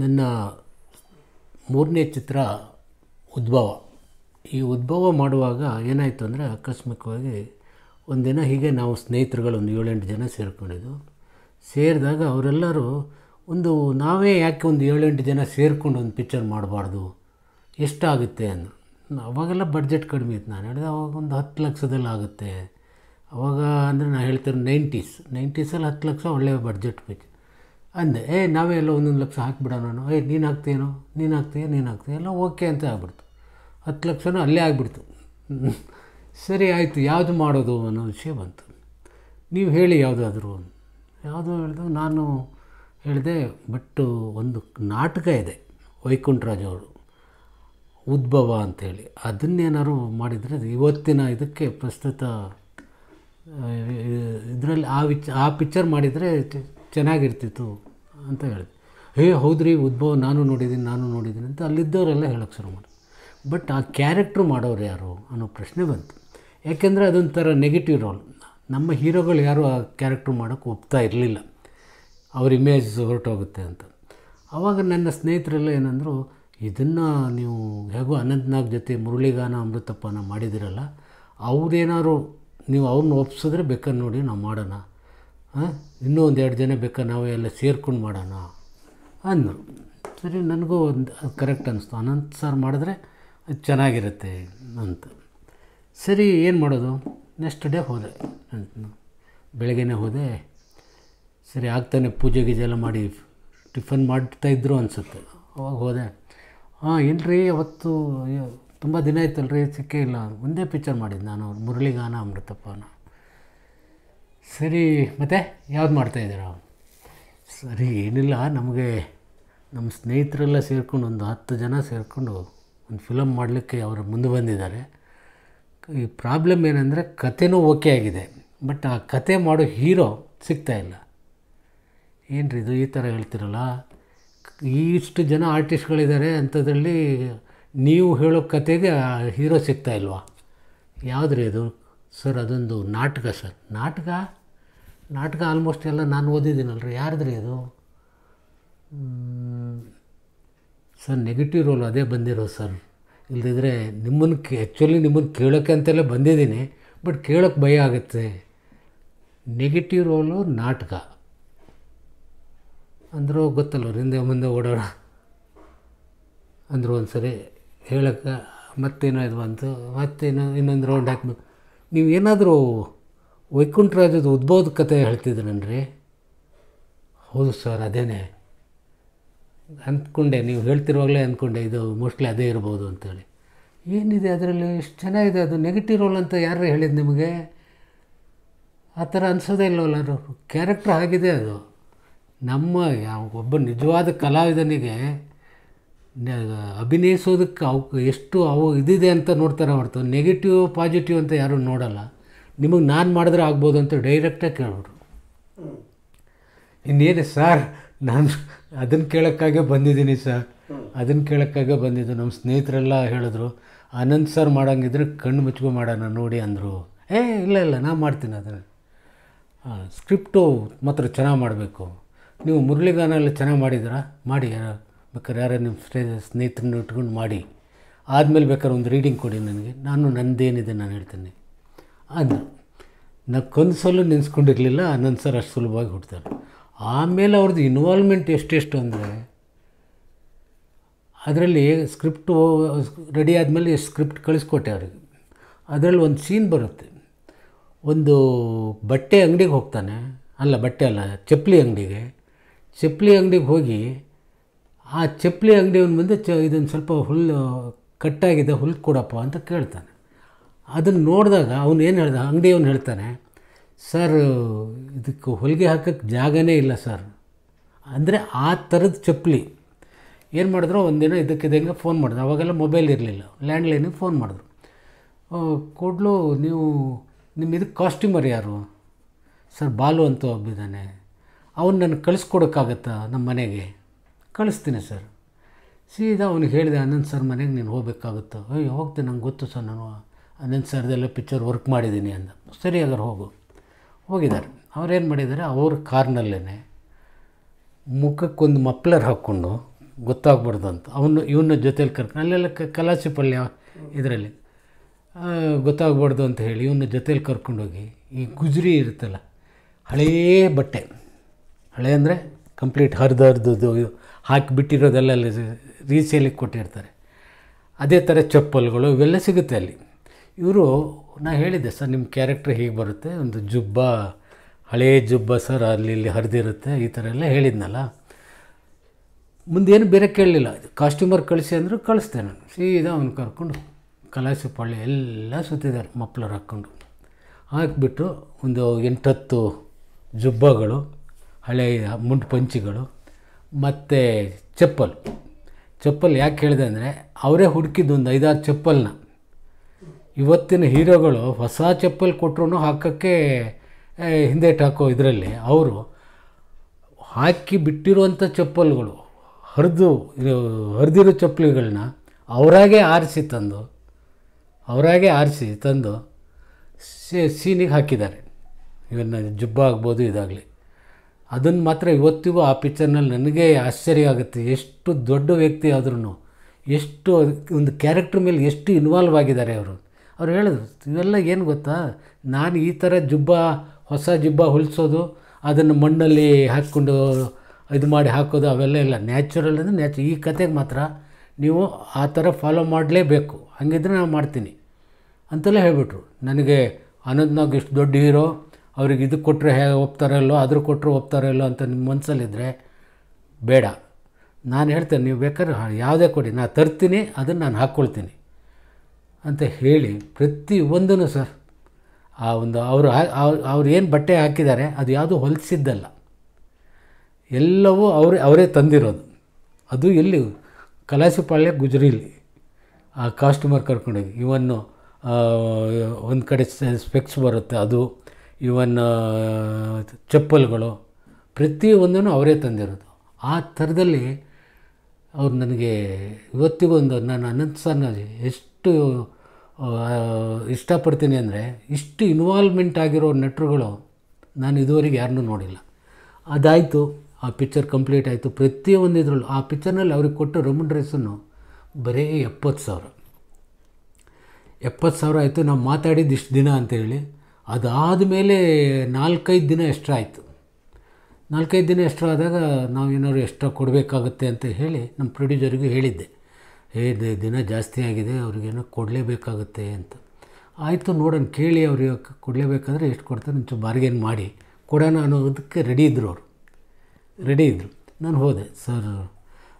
ನನ್ನ ಮೂರನೇ ಚಿತ್ರ ಉದ್ಭವ ಈ ಉದ್ಭವ ಮಾಡುವಾಗ ಏನಾಯಿತು ಅಂದರೆ ಆಕಸ್ಮಿಕವಾಗಿ ಒಂದಿನ ಹೀಗೆ ನಾವು ಸ್ನೇಹಿತರುಗಳು ಒಂದು ಏಳೆಂಟು ಜನ ಸೇರಿಕೊಂಡಿದ್ದು ಸೇರಿದಾಗ ಅವರೆಲ್ಲರೂ ಒಂದು ನಾವೇ ಯಾಕೆ ಒಂದು ಏಳೆಂಟು ಜನ ಸೇರಿಕೊಂಡು ಒಂದು ಪಿಕ್ಚರ್ ಮಾಡಬಾರ್ದು ಎಷ್ಟಾಗುತ್ತೆ ಅಂದರು ಅವಾಗೆಲ್ಲ ಬಡ್ಜೆಟ್ ಕಡಿಮೆ ಇತ್ತು ನಾನು ಹೇಳಿದೆ ಅವಾಗ ಒಂದು ಹತ್ತು ಲಕ್ಷದಲ್ಲಿ ಆಗುತ್ತೆ ಅವಾಗ ಅಂದರೆ ನಾನು ಹೇಳ್ತಿರೋ ನೈಂಟೀಸ್ ನೈಂಟೀಸಲ್ಲಿ ಹತ್ತು ಲಕ್ಷ ಒಳ್ಳೆಯ ಬಡ್ಜೆಟ್ ಬೇಕು ಅಂದೆ ಏ ನಾವೇ ಎಲ್ಲ ಒಂದೊಂದು ಲಕ್ಷ ಹಾಕಿಬಿಡೋಣ ನಾನು ಏ ನೀನು ಹಾಕ್ತೀಯನೋ ನೀನು ಹಾಕ್ತೀಯ ನೀನು ಹಾಕ್ತೀಯ ಎಲ್ಲ ಓಕೆ ಅಂತ ಆಗ್ಬಿಡ್ತು ಹತ್ತು ಲಕ್ಷನೂ ಅಲ್ಲೇ ಆಗಿಬಿಡ್ತು ಸರಿ ಆಯಿತು ಯಾವುದು ಮಾಡೋದು ಅನ್ನೋ ವಿಷಯ ಬಂತು ನೀವು ಹೇಳಿ ಯಾವುದಾದರೂ ಯಾವುದು ಹೇಳಿದ್ರು ನಾನು ಹೇಳಿದೆ ಬಟ್ಟು ಒಂದು ನಾಟಕ ಇದೆ ವೈಕುಂಠರಾಜ್ ಅವರು ಉದ್ಭವ ಅಂಥೇಳಿ ಅದನ್ನೇನಾದ್ರು ಮಾಡಿದರೆ ಇವತ್ತಿನ ಇದಕ್ಕೆ ಪ್ರಸ್ತುತ ಇದರಲ್ಲಿ ಆ ವಿಚ ಆ ಪಿಕ್ಚರ್ ಮಾಡಿದರೆ ಚೆನ್ನಾಗಿರ್ತಿತ್ತು ಅಂತ ಹೇಳಿದೆ ಹೇ ಹೌದ್ರಿ ಉದ್ಭವ ನಾನು ನೋಡಿದ್ದೀನಿ ನಾನು ನೋಡಿದ್ದೀನಿ ಅಂತ ಅಲ್ಲಿದ್ದವರೆಲ್ಲ ಹೇಳೋಕ್ಕೆ ಶುರು ಮಾಡಿ ಬಟ್ ಆ ಕ್ಯಾರೆಕ್ಟ್ರು ಮಾಡೋರು ಯಾರು ಅನ್ನೋ ಪ್ರಶ್ನೆ ಬಂತು ಯಾಕೆಂದರೆ ಅದೊಂಥರ ನೆಗೆಟಿವ್ ರೋಲ್ ನಮ್ಮ ಹೀರೋಗಳು ಯಾರೂ ಆ ಕ್ಯಾರೆಕ್ಟ್ರು ಮಾಡೋಕ್ಕೆ ಒಪ್ತಾ ಇರಲಿಲ್ಲ ಅವ್ರ ಇಮೇಜ್ ಹೊರಟೋಗುತ್ತೆ ಅಂತ ಆವಾಗ ನನ್ನ ಸ್ನೇಹಿತರೆಲ್ಲ ಏನಂದರು ಇದನ್ನು ನೀವು ಹೇಗೋ ಅನಂತ್ನಾಗ್ ಜೊತೆ ಮುರುಳಿಗಾನ ಅಮೃತಪ್ಪನ ಮಾಡಿದಿರಲ್ಲ ಅವ್ರೇನಾದ್ರು ನೀವು ಅವ್ರನ್ನ ಒಪ್ಸಿದ್ರೆ ಬೇಕಾದ್ರೆ ನೋಡಿ ನಾವು ಮಾಡೋಣ ಹಾಂ ಇನ್ನೂ ಒಂದು ಎರಡು ಜನ ಬೇಕಾ ನಾವು ಎಲ್ಲ ಸೇರ್ಕೊಂಡು ಮಾಡೋಣ ಅಂದರು ಸರಿ ನನಗೂ ಒಂದು ಅದು ಕರೆಕ್ಟ್ ಅನ್ನಿಸ್ತು ಅನಂತ ಸರ್ ಮಾಡಿದ್ರೆ ಅದು ಚೆನ್ನಾಗಿರುತ್ತೆ ಅಂತ ಸರಿ ಏನು ಮಾಡೋದು ನೆಕ್ಸ್ಟ್ ಡೇ ಹೋದೆ ಬೆಳಗ್ಗೆನೇ ಹೋದೆ ಸರಿ ಆಗ್ತಾನೆ ಪೂಜೆ ಗೀಜೆ ಎಲ್ಲ ಮಾಡಿ ಟಿಫನ್ ಮಾಡ್ತಾಯಿದ್ರು ಅನಿಸುತ್ತೆ ಅವಾಗ ಹೋದೆ ಹಾಂ ಇಲ್ಲರಿ ಅವತ್ತು ತುಂಬ ದಿನ ಆಯ್ತಲ್ರಿ ಸಿಕ್ಕೇ ಇಲ್ಲ ಒಂದೇ ಪಿಕ್ಚರ್ ಮಾಡಿದ್ದು ನಾನು ಮುರಳಿಗಾನ ಅಮೃತಪ್ಪನ ಸರಿ ಮತ್ತೆ ಯಾವ್ದು ಇದ್ದೀರಾ ಸರಿ ಏನಿಲ್ಲ ನಮಗೆ ನಮ್ಮ ಸ್ನೇಹಿತರೆಲ್ಲ ಸೇರ್ಕೊಂಡು ಒಂದು ಹತ್ತು ಜನ ಸೇರಿಕೊಂಡು ಒಂದು ಫಿಲಮ್ ಮಾಡಲಿಕ್ಕೆ ಅವರು ಮುಂದೆ ಬಂದಿದ್ದಾರೆ ಈ ಪ್ರಾಬ್ಲಮ್ ಏನಂದರೆ ಕತೆನೂ ಓಕೆ ಆಗಿದೆ ಬಟ್ ಆ ಕತೆ ಮಾಡೋ ಹೀರೋ ಸಿಗ್ತಾಯಿಲ್ಲ ಏನ್ರಿ ಇದು ಈ ಥರ ಹೇಳ್ತಿರಲ್ಲ ಇಷ್ಟು ಜನ ಆರ್ಟಿಸ್ಟ್ಗಳಿದ್ದಾರೆ ಅಂಥದ್ರಲ್ಲಿ ನೀವು ಹೇಳೋ ಕತೆಗೆ ಹೀರೋ ಹೀರೋ ಇಲ್ವಾ ಯಾವುದ್ರಿ ಇದು ಸರ್ ಅದೊಂದು ನಾಟಕ ಸರ್ ನಾಟಕ ನಾಟಕ ಆಲ್ಮೋಸ್ಟ್ ಎಲ್ಲ ನಾನು ಓದಿದ್ದೀನಲ್ರಿ ಯಾರದ್ರಿ ಅದು ಸರ್ ನೆಗೆಟಿವ್ ರೋಲ್ ಅದೇ ಬಂದಿರೋದು ಸರ್ ಇಲ್ಲದಿದ್ದರೆ ನಿಮ್ಮನ್ನು ಆ್ಯಕ್ಚುಲಿ ನಿಮ್ಮನ್ನು ಕೇಳೋಕ್ಕೆ ಅಂತೆಲ್ಲ ಬಂದಿದ್ದೀನಿ ಬಟ್ ಕೇಳೋಕ್ಕೆ ಭಯ ಆಗುತ್ತೆ ನೆಗೆಟಿವ್ ರೋಲು ನಾಟಕ ಅಂದರೂ ಗೊತ್ತಲ್ಲ ಹಿಂದೆ ಮುಂದೆ ಓಡೋಣ ಅಂದರು ಒಂದು ಸರಿ ಹೇಳೋಕ್ಕೆ ಮತ್ತೇನೋ ಇದು ಬಂತು ಮತ್ತೇನೋ ಇನ್ನೊಂದು ರೌಂಡ್ ಹಾಕ್ಬೇಕು ನೀವು ಏನಾದರೂ ವೈಕುಂಠರಾಜದ ಉದ್ಭವದ ಕಥೆ ಹೇಳ್ತಿದ್ದೀರನ್ರಿ ಹೌದು ಸರ್ ಅದೇನೆ ಅಂದ್ಕೊಂಡೆ ನೀವು ಹೇಳ್ತಿರುವಾಗಲೇ ಅಂದ್ಕೊಂಡೆ ಇದು ಮೋಸ್ಟ್ಲಿ ಅದೇ ಇರ್ಬೋದು ಅಂತೇಳಿ ಏನಿದೆ ಅದರಲ್ಲಿ ಎಷ್ಟು ಚೆನ್ನಾಗಿದೆ ಅದು ನೆಗೆಟಿವ್ ರೋಲ್ ಅಂತ ಯಾರು ಹೇಳಿದ್ದು ನಿಮಗೆ ಆ ಥರ ಅನಿಸೋದೇ ಇಲ್ಲವಲ್ಲ ಕ್ಯಾರೆಕ್ಟ್ರ್ ಆಗಿದೆ ಅದು ನಮ್ಮ ಯಾವ ಒಬ್ಬ ನಿಜವಾದ ಕಲಾವಿದನಿಗೆ ಅಭಿನಯಿಸೋದಕ್ಕೆ ಅವ ಎಷ್ಟು ಅವು ಇದಿದೆ ಅಂತ ನೋಡ್ತಾರೆ ಹೊರತು ನೆಗೆಟಿವ್ ಪಾಸಿಟಿವ್ ಅಂತ ಯಾರೂ ನೋಡಲ್ಲ ನಿಮಗೆ ನಾನು ಮಾಡಿದ್ರೆ ಆಗ್ಬೋದು ಅಂತ ಡೈರೆಕ್ಟಾಗಿ ಕೇಳೋರು ಇನ್ನೇನು ಸರ್ ನಾನು ಅದನ್ನು ಕೇಳೋಕ್ಕಾಗೆ ಬಂದಿದ್ದೀನಿ ಸರ್ ಅದನ್ನು ಕೇಳೋಕ್ಕಾಗೆ ಬಂದಿದ್ದು ನಮ್ಮ ಸ್ನೇಹಿತರೆಲ್ಲ ಹೇಳಿದ್ರು ಅನಂತ್ ಸರ್ ಮಾಡೋಂಗಿದ್ರೆ ಕಣ್ಣು ಮುಚ್ಕೊ ಮಾಡೋಣ ನೋಡಿ ಅಂದರು ಏ ಇಲ್ಲ ಇಲ್ಲ ನಾನು ಮಾಡ್ತೀನಿ ಅದನ್ನು ಸ್ಕ್ರಿಪ್ಟು ಮಾತ್ರ ಚೆನ್ನಾಗಿ ಮಾಡಬೇಕು ನೀವು ಮುರಳಿಗಾನ ಎಲ್ಲ ಚೆನ್ನಾಗಿ ಮಾಡಿದ್ದೀರಾ ಮಾಡಿ ಬೇಕಾದ್ರೆ ಯಾರೋ ನಿಮ್ಮ ಸ್ನೇಹ ಸ್ನೇಹಿತರನ್ನ ಇಟ್ಕೊಂಡು ಮಾಡಿ ಆದಮೇಲೆ ಬೇಕಾದ್ರೆ ಒಂದು ರೀಡಿಂಗ್ ಕೊಡಿ ನನಗೆ ನಾನು ನನ್ನದೇನಿದೆ ನಾನು ಹೇಳ್ತೇನೆ ಅಂದ ನಾನು ಸಲ ನೆನೆಸ್ಕೊಂಡಿರಲಿಲ್ಲ ನನ್ನ ಸರ್ ಅಷ್ಟು ಸುಲಭವಾಗಿ ಹುಡ್ತಾರೆ ಆಮೇಲೆ ಅವ್ರದ್ದು ಇನ್ವಾಲ್ವ್ಮೆಂಟ್ ಎಷ್ಟೆಷ್ಟು ಅಂದರೆ ಅದರಲ್ಲಿ ಸ್ಕ್ರಿಪ್ಟು ರೆಡಿ ಆದಮೇಲೆ ಸ್ಕ್ರಿಪ್ಟ್ ಕಳಿಸ್ಕೊಟ್ಟೆ ಅವ್ರಿಗೆ ಅದರಲ್ಲಿ ಒಂದು ಸೀನ್ ಬರುತ್ತೆ ಒಂದು ಬಟ್ಟೆ ಅಂಗಡಿಗೆ ಹೋಗ್ತಾನೆ ಅಲ್ಲ ಬಟ್ಟೆ ಅಲ್ಲ ಚಪ್ಪಲಿ ಅಂಗಡಿಗೆ ಚಪ್ಪಲಿ ಅಂಗಡಿಗೆ ಹೋಗಿ ಆ ಚಪ್ಪಲಿ ಅಂಗಡಿಯವನು ಮುಂದೆ ಚ ಇದೊಂದು ಸ್ವಲ್ಪ ಹುಲ್ಲು ಕಟ್ಟಾಗಿದೆ ಹುಲ್ಲು ಕೊಡಪ್ಪ ಅಂತ ಕೇಳ್ತಾನೆ ಅದನ್ನು ನೋಡಿದಾಗ ಅವನು ಏನು ಹೇಳ್ದ ಅಂಗಡಿಯವನು ಹೇಳ್ತಾನೆ ಸರ್ ಇದಕ್ಕೆ ಹೊಲಿಗೆ ಹಾಕೋಕ್ಕೆ ಜಾಗನೇ ಇಲ್ಲ ಸರ್ ಅಂದರೆ ಆ ಥರದ ಚಪ್ಪಲಿ ಏನು ಮಾಡಿದ್ರು ಒಂದಿನ ಇದಕ್ಕಿದಂಗೆ ಫೋನ್ ಮಾಡಿದ್ರು ಅವಾಗೆಲ್ಲ ಮೊಬೈಲ್ ಇರಲಿಲ್ಲ ಲ್ಯಾಂಡ್ಲೈನಿಗೆ ಫೋನ್ ಮಾಡಿದ್ರು ಕೊಡ್ಲು ನೀವು ನಿಮ್ಮ ಇದಕ್ಕೆ ಕಾಸ್ಟ್ಯೂಮರ್ ಯಾರು ಸರ್ ಬಾಲು ಅಂತ ಒಬ್ಬಿದ್ದಾನೆ ಅವನು ನನಗೆ ಕಳಿಸ್ಕೊಡೋಕ್ಕಾಗತ್ತಾ ನಮ್ಮ ಮನೆಗೆ ಕಳಿಸ್ತೀನಿ ಸರ್ ಸೀದಾ ಅವ್ನಿಗೆ ಹೇಳಿದೆ ಅನಂತ್ ಸರ್ ಮನೆಗೆ ನೀನು ಹೋಗಬೇಕಾಗುತ್ತೆ ಅಯ್ಯೋ ಹೋಗ್ತೀನಿ ನಂಗೆ ಗೊತ್ತು ಸರ್ ನಾನು ಅನಂತ್ ಸರ್ದೆಲ್ಲ ಪಿಕ್ಚರ್ ವರ್ಕ್ ಮಾಡಿದ್ದೀನಿ ಅಂತ ಸರಿ ಹಾಗಾದ್ರೆ ಹೋಗು ಹೋಗಿದ್ದಾರೆ ಅವ್ರೇನು ಮಾಡಿದ್ದಾರೆ ಅವ್ರ ಕಾರ್ನಲ್ಲೇ ಮುಖಕ್ಕೊಂದು ಮಪ್ಲರ್ ಹಾಕ್ಕೊಂಡು ಗೊತ್ತಾಗ್ಬಾರ್ದು ಅಂತ ಅವನು ಇವನ್ನ ಜೊತೇಲಿ ಕರ್ಕೊಂಡು ಅಲ್ಲೆಲ್ಲ ಕ ಕಲಾಸಿಪಲ್ಯ ಇದರಲ್ಲಿ ಗೊತ್ತಾಗ್ಬಾರ್ದು ಅಂತ ಹೇಳಿ ಇವನ ಜೊತೇಲಿ ಕರ್ಕೊಂಡೋಗಿ ಈ ಗುಜರಿ ಇರುತ್ತಲ್ಲ ಹಳೇ ಬಟ್ಟೆ ಹಳೆ ಅಂದರೆ ಕಂಪ್ಲೀಟ್ ಹಾಕಿ ಹಾಕಿಬಿಟ್ಟಿರೋದೆಲ್ಲ ಅಲ್ಲಿ ರೀಸೇಲಿಗೆ ಕೊಟ್ಟಿರ್ತಾರೆ ಅದೇ ಥರ ಚಪ್ಪಲ್ಗಳು ಇವೆಲ್ಲ ಸಿಗುತ್ತೆ ಅಲ್ಲಿ ಇವರು ನಾನು ಹೇಳಿದ್ದೆ ಸರ್ ನಿಮ್ಮ ಕ್ಯಾರೆಕ್ಟ್ರ್ ಹೀಗೆ ಬರುತ್ತೆ ಒಂದು ಜುಬ್ಬ ಹಳೇ ಜುಬ್ಬ ಸರ್ ಅಲ್ಲಿ ಇಲ್ಲಿ ಹರಿದಿರುತ್ತೆ ಈ ಥರ ಎಲ್ಲ ಹೇಳಿದ್ನಲ್ಲ ಮುಂದೇನು ಬೇರೆ ಕೇಳಲಿಲ್ಲ ಕಾಸ್ಟ್ಯೂಮರ್ ಕಳಿಸಿ ಅಂದರೂ ಕಳಿಸ್ತೇನೆ ನಾನು ಸೀದಾ ಅವ್ನು ಕರ್ಕೊಂಡು ಪಳ್ಳಿ ಎಲ್ಲ ಸುತ್ತಿದ್ದಾರೆ ಮಪ್ಲರ್ ಹಾಕ್ಕೊಂಡು ಹಾಕಿಬಿಟ್ಟು ಒಂದು ಎಂಟತ್ತು ಜುಬ್ಬಗಳು ಹಳೆಯ ಮುಂಡ ಪಂಚಿಗಳು ಮತ್ತು ಚಪ್ಪಲ್ ಚಪ್ಪಲ್ ಯಾಕೆ ಹೇಳಿದೆ ಅಂದರೆ ಅವರೇ ಹುಡುಕಿದ್ದು ಒಂದು ಐದಾರು ಚಪ್ಪಲ್ನ ಇವತ್ತಿನ ಹೀರೋಗಳು ಹೊಸ ಚಪ್ಪಲ್ ಕೊಟ್ಟರು ಹಾಕೋಕ್ಕೆ ಹಿಂದೆ ಟಾಕೋ ಇದರಲ್ಲಿ ಅವರು ಹಾಕಿ ಬಿಟ್ಟಿರುವಂಥ ಚಪ್ಪಲ್ಗಳು ಹರಿದು ಹರಿದಿರೋ ಚಪ್ಪಲಿಗಳನ್ನ ಅವರಾಗೆ ಆರಿಸಿ ತಂದು ಅವರಾಗೆ ಆರಿಸಿ ತಂದು ಸೀನಿಗೆ ಹಾಕಿದ್ದಾರೆ ಇವನ್ನ ಜುಬ್ಬ ಆಗ್ಬೋದು ಇದಾಗಲಿ ಅದನ್ನು ಮಾತ್ರ ಇವತ್ತಿಗೂ ಆ ಪಿಕ್ಚರ್ನಲ್ಲಿ ನನಗೆ ಆಶ್ಚರ್ಯ ಆಗುತ್ತೆ ಎಷ್ಟು ದೊಡ್ಡ ವ್ಯಕ್ತಿ ಆದ್ರೂ ಎಷ್ಟು ಒಂದು ಕ್ಯಾರೆಕ್ಟ್ರ್ ಮೇಲೆ ಎಷ್ಟು ಇನ್ವಾಲ್ವ್ ಆಗಿದ್ದಾರೆ ಅವರು ಅವ್ರು ಹೇಳಿದ್ರು ಇವೆಲ್ಲ ಏನು ಗೊತ್ತಾ ನಾನು ಈ ಥರ ಜುಬ್ಬ ಹೊಸ ಜುಬ್ಬ ಹೊಲಿಸೋದು ಅದನ್ನು ಮಣ್ಣಲ್ಲಿ ಹಾಕ್ಕೊಂಡು ಇದು ಮಾಡಿ ಹಾಕೋದು ಅವೆಲ್ಲ ಇಲ್ಲ ನ್ಯಾಚುರಲ್ ಅಂದರೆ ನ್ಯಾಚು ಈ ಕತೆಗೆ ಮಾತ್ರ ನೀವು ಆ ಥರ ಫಾಲೋ ಮಾಡಲೇಬೇಕು ಹಾಗಿದ್ರೆ ನಾನು ಮಾಡ್ತೀನಿ ಅಂತೆಲ್ಲ ಹೇಳಿಬಿಟ್ರು ನನಗೆ ಅನಂತ್ನಾಗ್ ಎಷ್ಟು ದೊಡ್ಡ ಹೀರೋ ಅವ್ರಿಗೆ ಇದು ಕೊಟ್ಟರೆ ಹೇಗೆ ಒಪ್ತಾರಲ್ಲೋ ಇಲ್ಲೋ ಅದ್ರ ಕೊಟ್ಟರು ಒಪ್ತಾರೋ ಅಂತ ನಿಮ್ಮ ಮನಸ್ಸಲ್ಲಿದ್ದರೆ ಬೇಡ ನಾನು ಹೇಳ್ತೇನೆ ನೀವು ಬೇಕಾದ್ರೆ ಯಾವುದೇ ಕೊಡಿ ನಾನು ತರ್ತೀನಿ ಅದನ್ನು ನಾನು ಹಾಕ್ಕೊಳ್ತೀನಿ ಅಂತ ಹೇಳಿ ಒಂದೂ ಸರ್ ಆ ಒಂದು ಅವರು ಅವ್ರು ಏನು ಬಟ್ಟೆ ಹಾಕಿದ್ದಾರೆ ಅದು ಯಾವುದೂ ಹೊಲಿಸಿದ್ದಲ್ಲ ಎಲ್ಲವೂ ಅವರೇ ಅವರೇ ತಂದಿರೋದು ಅದು ಎಲ್ಲಿ ಕಲಾಸಿಪಾಳ್ಯ ಗುಜರಿಲಿ ಆ ಕಾಸ್ಟ್ಯೂಮರ್ ಕರ್ಕೊಂಡೋಗಿ ಇವನ್ನು ಒಂದು ಕಡೆ ಸ್ಪೆಕ್ಸ್ ಬರುತ್ತೆ ಅದು ಇವನ್ ಚಪ್ಪಲ್ಗಳು ಪ್ರತಿಯೊಂದನ್ನು ಅವರೇ ತಂದಿರೋದು ಆ ಥರದಲ್ಲಿ ಅವ್ರು ನನಗೆ ಇವತ್ತಿಗೂ ಒಂದು ನಾನು ಅನಂತ ಸರ್ನ ಎಷ್ಟು ಇಷ್ಟಪಡ್ತೀನಿ ಅಂದರೆ ಇಷ್ಟು ಇನ್ವಾಲ್ವ್ಮೆಂಟ್ ಆಗಿರೋ ನಟರುಗಳು ನಾನು ಇದುವರೆಗೆ ಯಾರನ್ನೂ ನೋಡಿಲ್ಲ ಅದಾಯಿತು ಆ ಪಿಕ್ಚರ್ ಕಂಪ್ಲೀಟ್ ಆಯಿತು ಪ್ರತಿಯೊಂದು ಆ ಪಿಕ್ಚರ್ನಲ್ಲಿ ಅವ್ರಿಗೆ ಕೊಟ್ಟ ರೈಸನ್ನು ಬರೀ ಎಪ್ಪತ್ತು ಸಾವಿರ ಎಪ್ಪತ್ತು ಸಾವಿರ ಆಯಿತು ನಾವು ಮಾತಾಡಿದ್ದು ಇಷ್ಟು ದಿನ ಅಂತೇಳಿ ಅದಾದ ಮೇಲೆ ನಾಲ್ಕೈದು ದಿನ ಎಕ್ಸ್ಟ್ರಾ ಆಯಿತು ನಾಲ್ಕೈದು ದಿನ ಎಕ್ಸ್ಟ್ರಾ ಆದಾಗ ನಾವು ಏನಾದ್ರು ಎಷ್ಟ್ರಾ ಕೊಡಬೇಕಾಗುತ್ತೆ ಅಂತ ಹೇಳಿ ನಮ್ಮ ಪ್ರೊಡ್ಯೂಸರಿಗೂ ಹೇಳಿದ್ದೆ ಏ ದಿನ ಜಾಸ್ತಿ ಆಗಿದೆ ಅವ್ರಿಗೇನೋ ಕೊಡಲೇಬೇಕಾಗುತ್ತೆ ಅಂತ ಆಯಿತು ನೋಡೋಣ ಕೇಳಿ ಅವ್ರಿಗೆ ಕೊಡಲೇಬೇಕಾದ್ರೆ ಎಷ್ಟು ಕೊಡ್ತಾರೆ ಒಂಚೂರು ಬಾರ್ಗೇನ್ ಮಾಡಿ ಕೊಡೋಣ ಅನ್ನೋದಕ್ಕೆ ರೆಡಿ ಇದ್ದರು ಅವರು ರೆಡಿ ಇದ್ದರು ನಾನು ಹೋದೆ ಸರ್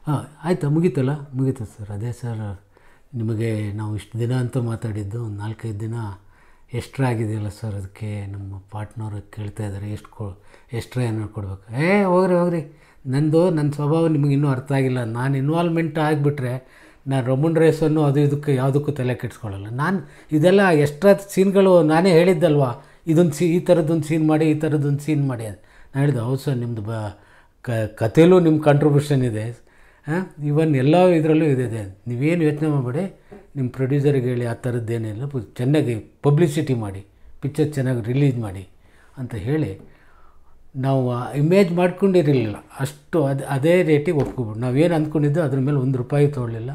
ಹಾಂ ಆಯಿತಾ ಮುಗೀತಲ್ಲ ಮುಗೀತು ಸರ್ ಅದೇ ಸರ್ ನಿಮಗೆ ನಾವು ಇಷ್ಟು ದಿನ ಅಂತ ಮಾತಾಡಿದ್ದು ಒಂದು ನಾಲ್ಕೈದು ದಿನ ಆಗಿದೆಯಲ್ಲ ಸರ್ ಅದಕ್ಕೆ ನಮ್ಮ ಪಾರ್ಟ್ನರ್ ಕೇಳ್ತಾ ಇದ್ದಾರೆ ಎಷ್ಟು ಕೊ ಎಷ್ಟ್ರ ಏನೋ ಕೊಡ್ಬೇಕು ಏ ಹೋಗ್ರಿ ಹೋಗ್ರಿ ನಂದು ನನ್ನ ಸ್ವಭಾವ ನಿಮಗೆ ಇನ್ನೂ ಅರ್ಥ ಆಗಿಲ್ಲ ನಾನು ಇನ್ವಾಲ್ವ್ಮೆಂಟ್ ಆಗಿಬಿಟ್ರೆ ನಾನು ರಮಣ್ ರೇಸನ್ನು ಅದು ಇದಕ್ಕೆ ಯಾವುದಕ್ಕೂ ತಲೆ ಕೆಡಿಸ್ಕೊಳ್ಳಲ್ಲ ನಾನು ಇದೆಲ್ಲ ಎಷ್ಟ್ರ ಸೀನ್ಗಳು ನಾನೇ ಹೇಳಿದ್ದಲ್ವ ಇದೊಂದು ಸೀ ಈ ಥರದ್ದೊಂದು ಸೀನ್ ಮಾಡಿ ಈ ಥರದ್ದೊಂದು ಸೀನ್ ಮಾಡಿ ಅದು ನಾನು ಹೇಳಿದೆ ಹೌದು ಸರ್ ನಿಮ್ಮದು ಬ ಕಥೆಯಲ್ಲೂ ನಿಮ್ಮ ಕಾಂಟ್ರಿಬ್ಯೂಷನ್ ಇದೆ ಹಾಂ ಇವನ್ ಎಲ್ಲ ಇದರಲ್ಲೂ ಇದೆ ನೀವೇನು ಯೋಚನೆ ಮಾಡಬೇಡಿ ನಿಮ್ಮ ಪ್ರೊಡ್ಯೂಸರ್ಗೆ ಹೇಳಿ ಆ ಥರದ್ದೇನಿಲ್ಲ ಚೆನ್ನಾಗಿ ಪಬ್ಲಿಸಿಟಿ ಮಾಡಿ ಪಿಕ್ಚರ್ ಚೆನ್ನಾಗಿ ರಿಲೀಸ್ ಮಾಡಿ ಅಂತ ಹೇಳಿ ನಾವು ಇಮೇಜ್ ಮಾಡ್ಕೊಂಡಿರಲಿಲ್ಲ ಅಷ್ಟು ಅದು ಅದೇ ರೇಟಿಗೆ ಒಪ್ಕೊಬಿಟ್ಟು ಏನು ಅಂದ್ಕೊಂಡಿದ್ದೋ ಅದ್ರ ಮೇಲೆ ಒಂದು ರೂಪಾಯಿ ತೊಗೊಳ್ಳಿಲ್ಲ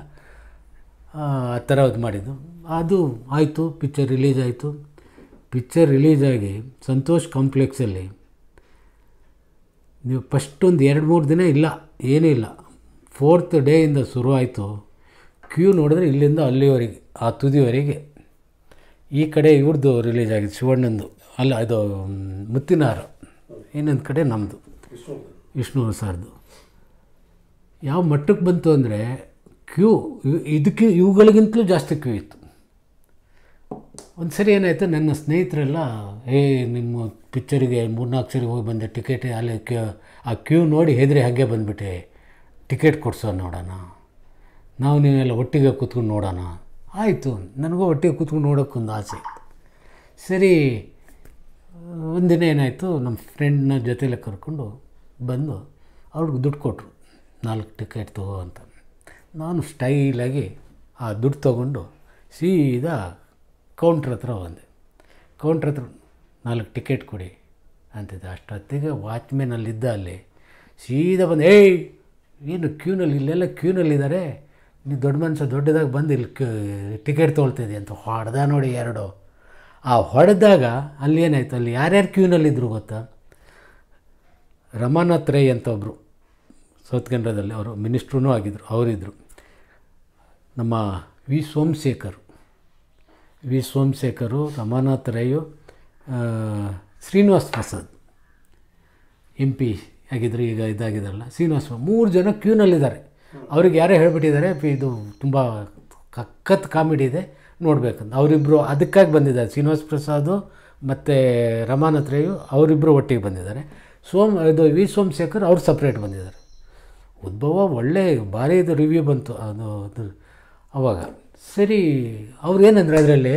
ಆ ಥರ ಅದು ಮಾಡಿದ್ದು ಅದು ಆಯಿತು ಪಿಕ್ಚರ್ ರಿಲೀಸ್ ಆಯಿತು ಪಿಕ್ಚರ್ ರಿಲೀಸ್ ಆಗಿ ಸಂತೋಷ್ ಕಾಂಪ್ಲೆಕ್ಸಲ್ಲಿ ನೀವು ಫಸ್ಟ್ ಒಂದು ಎರಡು ಮೂರು ದಿನ ಇಲ್ಲ ಏನೂ ಇಲ್ಲ ಫೋರ್ತ್ ಡೇಯಿಂದ ಶುರು ಆಯಿತು ಕ್ಯೂ ನೋಡಿದ್ರೆ ಇಲ್ಲಿಂದ ಅಲ್ಲಿವರೆಗೆ ಆ ತುದಿವರೆಗೆ ಈ ಕಡೆ ಇವ್ರದ್ದು ರಿಲೀಸ್ ಆಗಿದೆ ಶಿವಣ್ಣಂದು ಅಲ್ಲ ಅದು ಮುತ್ತಿನಾರ ಇನ್ನೊಂದು ಕಡೆ ನಮ್ಮದು ವಿಷ್ಣು ಸಾರ್ದು ಯಾವ ಮಟ್ಟಕ್ಕೆ ಬಂತು ಅಂದರೆ ಕ್ಯೂ ಇದಕ್ಕೆ ಇವುಗಳಿಗಿಂತಲೂ ಜಾಸ್ತಿ ಕ್ಯೂ ಇತ್ತು ಒಂದು ಸರಿ ಏನಾಯಿತು ನನ್ನ ಸ್ನೇಹಿತರೆಲ್ಲ ಏ ನಿಮ್ಮ ಪಿಕ್ಚರಿಗೆ ಮೂರ್ನಾಲ್ಕು ಸರಿ ಹೋಗಿ ಬಂದೆ ಟಿಕೆಟ್ ಅಲ್ಲಿ ಕ್ಯೂ ಆ ಕ್ಯೂ ನೋಡಿ ಹೆದರಿ ಹಾಗೆ ಬಂದುಬಿಟ್ಟೆ ಟಿಕೆಟ್ ಕೊಡ್ಸೋ ನೋಡೋಣ ನಾವು ನೀವೆಲ್ಲ ಒಟ್ಟಿಗೆ ಕೂತ್ಕೊಂಡು ನೋಡೋಣ ಆಯಿತು ನನಗೂ ಒಟ್ಟಿಗೆ ಕೂತ್ಕೊಂಡು ನೋಡೋಕ್ಕೊಂದು ಆಸೆ ಇತ್ತು ಸರಿ ಒಂದಿನ ಏನಾಯಿತು ನಮ್ಮ ಫ್ರೆಂಡ್ನ ಜೊತೆಲೆ ಕರ್ಕೊಂಡು ಬಂದು ಅವ್ರಿಗೆ ದುಡ್ಡು ಕೊಟ್ಟರು ನಾಲ್ಕು ಟಿಕೆಟ್ ತಗೋ ಅಂತ ನಾನು ಸ್ಟೈಲಾಗಿ ಆ ದುಡ್ಡು ತೊಗೊಂಡು ಸೀದಾ ಕೌಂಟ್ರ್ ಹತ್ರ ಬಂದೆ ಕೌಂಟ್ರ್ ಹತ್ರ ನಾಲ್ಕು ಟಿಕೆಟ್ ಕೊಡಿ ಅಂತಿದ್ದೆ ಅಷ್ಟೊತ್ತಿಗೆ ವಾಚ್ಮೆನಲ್ಲಿದ್ದ ಅಲ್ಲಿ ಸೀದಾ ಬಂದು ಏಯ್ ಏನು ಕ್ಯೂನಲ್ಲಿ ಇಲ್ಲೆಲ್ಲ ಕ್ಯೂನಲ್ಲಿದ್ದಾರೆ ನೀನು ದೊಡ್ಡ ಮನುಷ್ಯ ದೊಡ್ಡದಾಗಿ ಬಂದು ಇಲ್ಲಿ ಟಿಕೆಟ್ ತೊಗೊಳ್ತಿದ್ದೆ ಅಂತ ಹೊಡೆದ ನೋಡಿ ಎರಡು ಆ ಹೊಡೆದಾಗ ಅಲ್ಲಿ ಏನಾಯಿತು ಅಲ್ಲಿ ಯಾರ್ಯಾರು ಕ್ಯೂನಲ್ಲಿದ್ದರು ಗೊತ್ತಾ ರಮಾನಾಥ್ ರೈ ಅಂತ ಒಬ್ಬರು ಸೌತ್ ಕೆನ್ರಾದಲ್ಲಿ ಅವರು ಮಿನಿಸ್ಟ್ರೂ ಆಗಿದ್ದರು ಅವರಿದ್ದರು ನಮ್ಮ ವಿ ಸೋಮಶೇಖರ್ ವಿ ಸೋಮಶೇಖರು ರಮಾನಾಥ್ ರೈಯು ಶ್ರೀನಿವಾಸ್ ಪ್ರಸಾದ್ ಎಂ ಪಿ ಆಗಿದ್ದರು ಈಗ ಇದಾಗಿದ್ದಾರಲ್ಲ ಶ್ರೀನಿವಾಸ ಮೂರು ಜನ ಕ್ಯೂನಲ್ಲಿದ್ದಾರೆ ಅವ್ರಿಗೆ ಯಾರೇ ಹೇಳ್ಬಿಟ್ಟಿದ್ದಾರೆ ಇದು ತುಂಬ ಕಕ್ಕತ್ ಕಾಮಿಡಿ ಇದೆ ನೋಡಬೇಕಂತ ಅವರಿಬ್ಬರು ಅದಕ್ಕಾಗಿ ಬಂದಿದ್ದಾರೆ ಶ್ರೀನಿವಾಸ್ ಪ್ರಸಾದು ಮತ್ತು ರಮಾನತ್ರೇಯು ಅವರಿಬ್ಬರು ಒಟ್ಟಿಗೆ ಬಂದಿದ್ದಾರೆ ಸೋಮ್ ಇದು ವಿ ಸೋಮಶೇಖರ್ ಅವ್ರು ಸಪ್ರೇಟ್ ಬಂದಿದ್ದಾರೆ ಉದ್ಭವ ಒಳ್ಳೆ ಭಾರಿ ಇದು ರಿವ್ಯೂ ಬಂತು ಅದು ಅದು ಅವಾಗ ಸರಿ ಅವ್ರು ಏನಂದರೆ ಅದರಲ್ಲಿ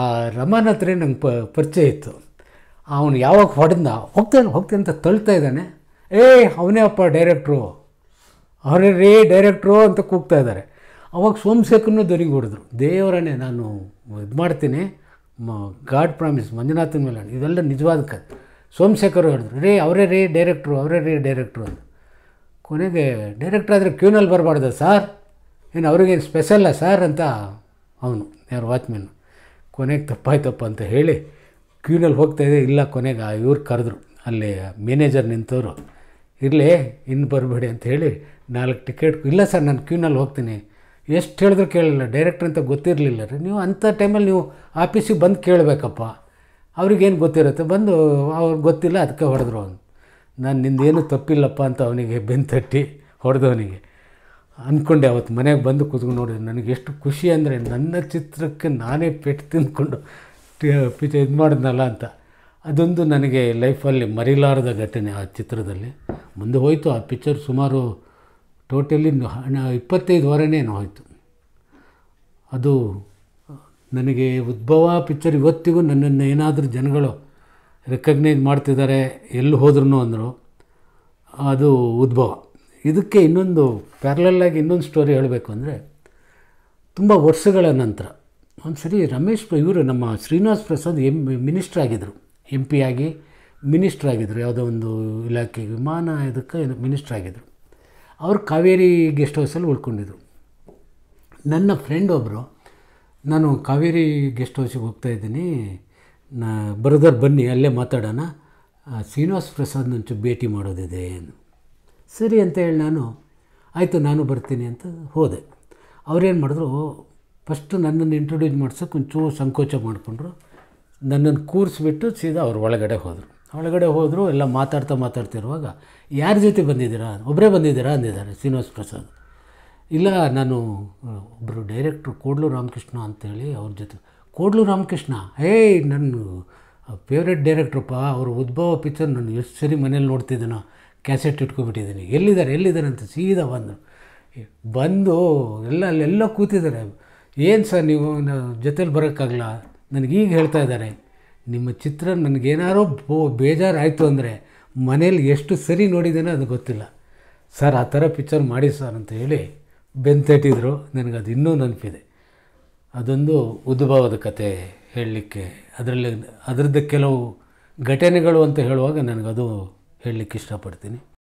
ಆ ನಂಗೆ ಪ ಪರಿಚಯ ಇತ್ತು ಅವನು ಯಾವಾಗ ಹೊಡೆದ ಹೋಗ್ತಾನೆ ಹೋಗ್ತೇನೆ ಅಂತ ತಳ್ತಾ ಇದ್ದಾನೆ ಏಯ್ ಅವನೇ ಅಪ್ಪ ಡೈರೆಕ್ಟ್ರು ಅವರೇ ರೇ ಡೈರೆಕ್ಟ್ರು ಅಂತ ಕೂಗ್ತಾ ಇದ್ದಾರೆ ಅವಾಗ ಸೋಮಶೇಖರ್ನು ದೊರಿಗೆ ಹೊಡೆದ್ರು ದೇವರನ್ನೇ ನಾನು ಇದು ಮಾಡ್ತೀನಿ ಮ ಗಾಡ್ ಪ್ರಾಮಿಸ್ ಮಂಜುನಾಥನ ಮೇಲೆ ಇದೆಲ್ಲ ನಿಜವಾದ ಕಥೆ ಸೋಮಶೇಖರ್ ಹೇಳಿದ್ರು ರೇ ಅವರೇ ರೇ ಡೈರೆಕ್ಟ್ರು ಅವರೇ ರೇ ಡೈರೆಕ್ಟ್ರು ಅಂತ ಕೊನೆಗೆ ಡೈರೆಕ್ಟ್ರ್ ಆದರೆ ಕ್ಯೂನಲ್ಲಿ ಬರಬಾರ್ದ ಸರ್ ಏನು ಅವ್ರಿಗೆ ಸ್ಪೆಷಲ್ಲ ಸರ್ ಅಂತ ಅವನು ಯಾರು ವಾಚ್ಮೆನು ಕೊನೆಗೆ ತಪ್ಪಾಯ್ತಪ್ಪ ಅಂತ ಹೇಳಿ ಕ್ಯೂನಲ್ಲಿ ಇದ್ದೆ ಇಲ್ಲ ಕೊನೆಗೆ ಇವ್ರು ಕರೆದ್ರು ಅಲ್ಲಿ ಮ್ಯಾನೇಜರ್ ನಿಂತವರು ಇರಲಿ ಇನ್ನು ಬರಬೇಡಿ ಅಂತ ಹೇಳಿ ನಾಲ್ಕು ಟಿಕೆಟ್ ಇಲ್ಲ ಸರ್ ನಾನು ಕ್ಯೂನಲ್ಲಿ ಹೋಗ್ತೀನಿ ಎಷ್ಟು ಹೇಳಿದ್ರು ಕೇಳಲಿಲ್ಲ ಡೈರೆಕ್ಟ್ರ್ ಅಂತ ಗೊತ್ತಿರಲಿಲ್ಲ ರೀ ನೀವು ಅಂಥ ಟೈಮಲ್ಲಿ ನೀವು ಆಫೀಸಿಗೆ ಬಂದು ಕೇಳಬೇಕಪ್ಪ ಅವ್ರಿಗೇನು ಗೊತ್ತಿರುತ್ತೆ ಬಂದು ಅವ್ರಿಗೆ ಗೊತ್ತಿಲ್ಲ ಅದಕ್ಕೆ ಹೊಡೆದ್ರು ಅವನು ನಾನು ನಿಂದೇನು ತಪ್ಪಿಲ್ಲಪ್ಪ ಅಂತ ಅವನಿಗೆ ಬೆನ್ನು ತಟ್ಟಿ ಹೊಡೆದವನಿಗೆ ಅಂದ್ಕೊಂಡೆ ಅವತ್ತು ಮನೆಗೆ ಬಂದು ಕೂತ್ಕೊಂಡು ನೋಡಿ ನನಗೆ ಎಷ್ಟು ಖುಷಿ ಅಂದರೆ ನನ್ನ ಚಿತ್ರಕ್ಕೆ ನಾನೇ ಪೆಟ್ಟು ತಿಂದ್ಕೊಂಡು ಪಿಚ ಇದು ಮಾಡಿದ್ನಲ್ಲ ಅಂತ ಅದೊಂದು ನನಗೆ ಲೈಫಲ್ಲಿ ಮರಿಲಾರದ ಘಟನೆ ಆ ಚಿತ್ರದಲ್ಲಿ ಮುಂದೆ ಹೋಯಿತು ಆ ಪಿಕ್ಚರ್ ಸುಮಾರು ಟೋಟಲಿ ಇಪ್ಪತ್ತೈದು ವಾರನೇನೋ ಆಯಿತು ಅದು ನನಗೆ ಉದ್ಭವ ಪಿಕ್ಚರ್ ಇವತ್ತಿಗೂ ನನ್ನನ್ನು ಏನಾದರೂ ಜನಗಳು ರೆಕಗ್ನೈಸ್ ಮಾಡ್ತಿದ್ದಾರೆ ಎಲ್ಲಿ ಹೋದ್ರೂ ಅಂದರು ಅದು ಉದ್ಭವ ಇದಕ್ಕೆ ಇನ್ನೊಂದು ಪ್ಯಾರಲಾಗಿ ಇನ್ನೊಂದು ಸ್ಟೋರಿ ಹೇಳಬೇಕು ಅಂದರೆ ತುಂಬ ವರ್ಷಗಳ ನಂತರ ಒಂದು ಸರಿ ರಮೇಶ್ ಇವರು ನಮ್ಮ ಶ್ರೀನಿವಾಸ್ ಪ್ರಸಾದ್ ಎಮ್ ಮಿನಿಸ್ಟ್ರ್ ಆಗಿದ್ದರು ಎಂ ಪಿ ಆಗಿ ಮಿನಿಸ್ಟ್ರ್ ಆಗಿದ್ದರು ಯಾವುದೋ ಒಂದು ಇಲಾಖೆ ವಿಮಾನ ಇದಕ್ಕೆ ಮಿನಿಸ್ಟ್ರ್ ಆಗಿದ್ದರು ಅವರು ಕಾವೇರಿ ಗೆಸ್ಟ್ ಹೌಸಲ್ಲಿ ಉಳ್ಕೊಂಡಿದ್ರು ನನ್ನ ಫ್ರೆಂಡ್ ಒಬ್ಬರು ನಾನು ಕಾವೇರಿ ಗೆಸ್ಟ್ ಹೌಸಿಗೆ ಹೋಗ್ತಾಯಿದ್ದೀನಿ ನಾ ಬ್ರದರ್ ಬನ್ನಿ ಅಲ್ಲೇ ಮಾತಾಡೋಣ ಶ್ರೀನಿವಾಸ್ ಪ್ರಸಾದ್ ನಂಚು ಭೇಟಿ ಮಾಡೋದಿದೆ ಏನು ಸರಿ ಅಂತ ಹೇಳಿ ನಾನು ಆಯಿತು ನಾನು ಬರ್ತೀನಿ ಅಂತ ಹೋದೆ ಅವ್ರೇನು ಮಾಡಿದ್ರು ಫಸ್ಟು ನನ್ನನ್ನು ಇಂಟ್ರೊಡ್ಯೂಸ್ ಮಾಡ್ಸೋಕೆ ಒಂಚೂರು ಸಂಕೋಚ ಮಾಡಿಕೊಂಡ್ರು ನನ್ನನ್ನು ಕೂರಿಸ್ಬಿಟ್ಟು ಸೀದಾ ಅವ್ರ ಒಳಗಡೆ ಹೋದರು ಒಳಗಡೆ ಹೋದರು ಎಲ್ಲ ಮಾತಾಡ್ತಾ ಮಾತಾಡ್ತಿರುವಾಗ ಯಾರ ಜೊತೆ ಬಂದಿದ್ದೀರಾ ಒಬ್ಬರೇ ಬಂದಿದ್ದೀರಾ ಅಂದಿದ್ದಾರೆ ಶ್ರೀನಿವಾಸ ಪ್ರಸಾದ್ ಇಲ್ಲ ನಾನು ಒಬ್ಬರು ಡೈರೆಕ್ಟ್ರು ಕೋಡ್ಲು ರಾಮಕೃಷ್ಣ ಅಂಥೇಳಿ ಅವ್ರ ಜೊತೆ ಕೋಡ್ಲು ರಾಮಕೃಷ್ಣ ಏಯ್ ನನ್ನ ಫೇವ್ರೆಟ್ ಡೈರೆಕ್ಟ್ರಪ್ಪ ಅವ್ರ ಉದ್ಭವ ಪಿಕ್ಚರ್ ನಾನು ಎಷ್ಟು ಸರಿ ಮನೇಲಿ ನೋಡ್ತಿದ್ದೀನೋ ಕ್ಯಾಸೆಟ್ ಇಟ್ಕೊಬಿಟ್ಟಿದ್ದೀನಿ ಎಲ್ಲಿದ್ದಾರೆ ಎಲ್ಲಿದ್ದಾರೆ ಅಂತ ಸೀದಾ ಬಂದರು ಬಂದು ಎಲ್ಲ ಅಲ್ಲೆಲ್ಲ ಕೂತಿದ್ದಾರೆ ಏನು ಸರ್ ನೀವು ಜೊತೇಲಿ ಬರೋಕ್ಕಾಗಲ್ಲ ನನಗೀಗ ಹೇಳ್ತಾ ಇದ್ದಾರೆ ನಿಮ್ಮ ಚಿತ್ರ ನನಗೇನಾರೋ ಬೋ ಬೇಜಾರಾಯಿತು ಅಂದರೆ ಮನೇಲಿ ಎಷ್ಟು ಸರಿ ನೋಡಿದ್ದೇನೆ ಅದು ಗೊತ್ತಿಲ್ಲ ಸರ್ ಆ ಥರ ಪಿಕ್ಚರ್ ಮಾಡಿ ಸರ್ ಅಂತ ಹೇಳಿ ಬೆಂತಟ್ಟಿದ್ರು ನನಗದು ಇನ್ನೂ ನೆನಪಿದೆ ಅದೊಂದು ಉದ್ಭವದ ಕತೆ ಹೇಳಲಿಕ್ಕೆ ಅದರಲ್ಲಿ ಅದರದ್ದು ಕೆಲವು ಘಟನೆಗಳು ಅಂತ ಹೇಳುವಾಗ ನನಗದು ಹೇಳಲಿಕ್ಕೆ ಇಷ್ಟಪಡ್ತೀನಿ